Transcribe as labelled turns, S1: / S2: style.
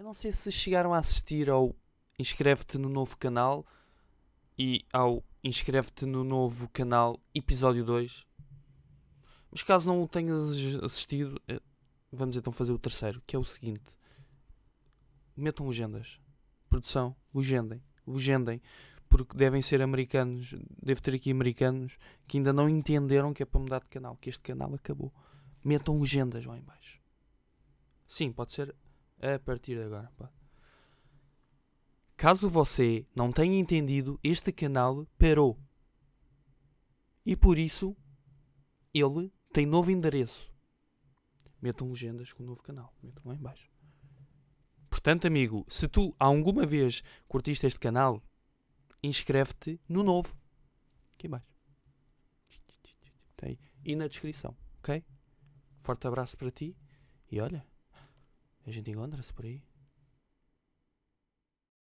S1: Eu não sei se chegaram a assistir ao Inscreve-te no novo canal e ao Inscreve-te no novo canal Episódio 2. Mas caso não o tenhas assistido, eh, vamos então fazer o terceiro, que é o seguinte: metam legendas. Produção, legendem, legendem, porque devem ser americanos, deve ter aqui americanos que ainda não entenderam que é para mudar de canal, que este canal acabou. Metam legendas lá embaixo.
S2: Sim, pode ser a partir de agora. Pá.
S1: Caso você não tenha entendido, este canal parou. E por isso, ele tem novo endereço. Metam legendas com o novo canal. Metam lá embaixo. Portanto, amigo, se tu alguma vez curtiste este canal, inscreve-te no novo. Aqui embaixo. baixo. Tá e na descrição, ok? Forte abraço para ti e olha, a gente encontra-se por aí?